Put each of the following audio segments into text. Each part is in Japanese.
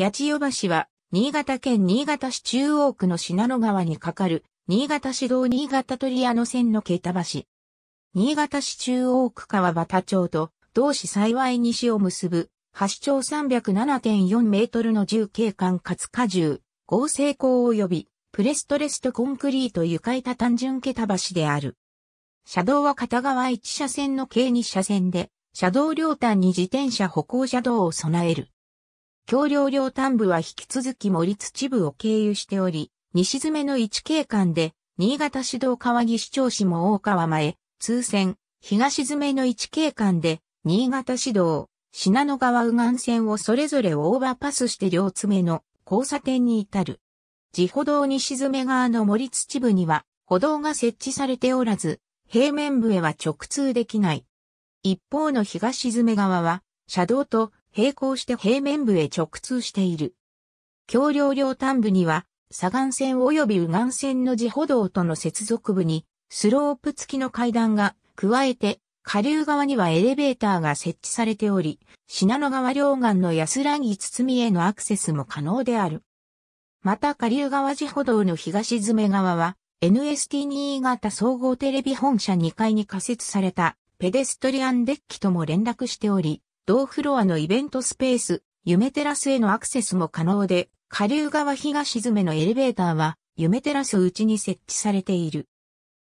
八千代橋は、新潟県新潟市中央区の信濃川に架かる、新潟市道新潟鳥屋の線の桁橋。新潟市中央区川端町と、同市幸い西を結ぶ、橋長307.4メートルの重景観かつ荷重、合成鋼及び、プレストレストコンクリート床板単純桁橋である。車道は片側1車線の計2車線で、車道両端に自転車歩行車道を備える。橋梁両端部は引き続き森土部を経由しており、西詰の一景観で、新潟市道川岸町市も大川前、通線、東詰の一景観で、新潟市道、品野川右岸線をそれぞれオーバーパスして両詰の交差点に至る。地歩道西詰側の森土部には、歩道が設置されておらず、平面部へは直通できない。一方の東詰側は、車道と並行して平面部へ直通している。橋梁両端部には、左岸線及び右岸線の自歩道との接続部に、スロープ付きの階段が、加えて、下流側にはエレベーターが設置されており、品野川両岸の安らぎ包みへのアクセスも可能である。また下流側自歩道の東詰め側は、NST 新潟総合テレビ本社2階に仮設されたペデストリアンデッキとも連絡しており、同フロアのイベントスペース、夢テラスへのアクセスも可能で、下流側東詰のエレベーターは、夢テラス内に設置されている。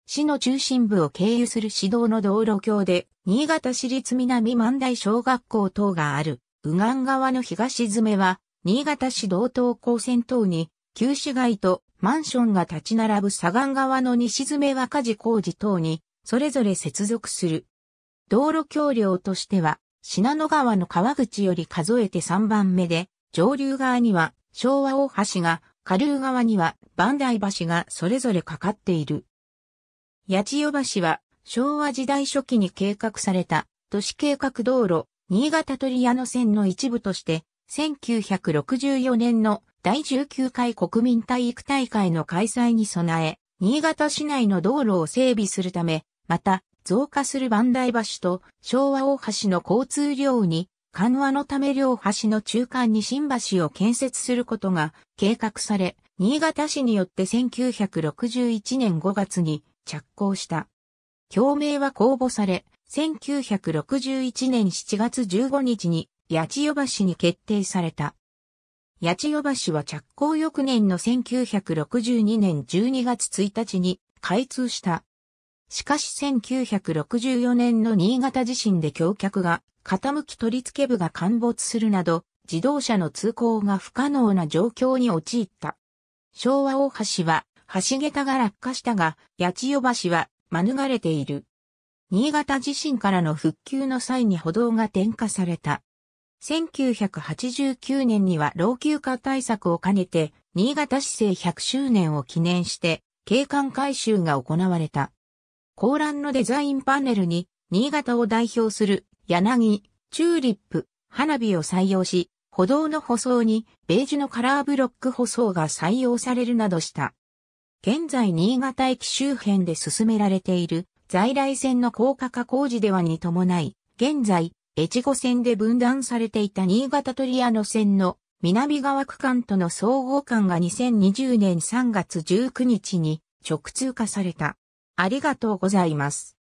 市の中心部を経由する市道の道路橋で、新潟市立南万代小学校等がある、右岸側の東詰は、新潟市道東高線等に、旧市街とマンションが立ち並ぶ左岸側の西詰若事工事等に、それぞれ接続する。道路橋梁としては、信濃川の川口より数えて3番目で、上流側には昭和大橋が、下流側には万代橋がそれぞれかかっている。八千代橋は昭和時代初期に計画された都市計画道路新潟鳥屋の線の一部として1964年の第19回国民体育大会の開催に備え新潟市内の道路を整備するためまた増加する万代橋と昭和大橋の交通量に緩和のため両橋の中間に新橋を建設することが計画され、新潟市によって1961年5月に着工した。共鳴は公募され、1961年7月15日に八千代橋に決定された。八千代橋は着工翌年の1962年12月1日に開通した。しかし1964年の新潟地震で橋脚が傾き取り付け部が陥没するなど、自動車の通行が不可能な状況に陥った。昭和大橋は、橋桁が落下したが、八千代橋は免れている。新潟地震からの復旧の際に歩道が点火された。1989年には老朽化対策を兼ねて、新潟市政100周年を記念して、景観改修が行われた。高欄のデザインパネルに、新潟を代表する、柳、チューリップ、花火を採用し、歩道の舗装に、ベージュのカラーブロック舗装が採用されるなどした。現在新潟駅周辺で進められている在来線の高架化工事ではに伴い、現在、越後線で分断されていた新潟トリアの線の南側区間との総合間が2020年3月19日に直通化された。ありがとうございます。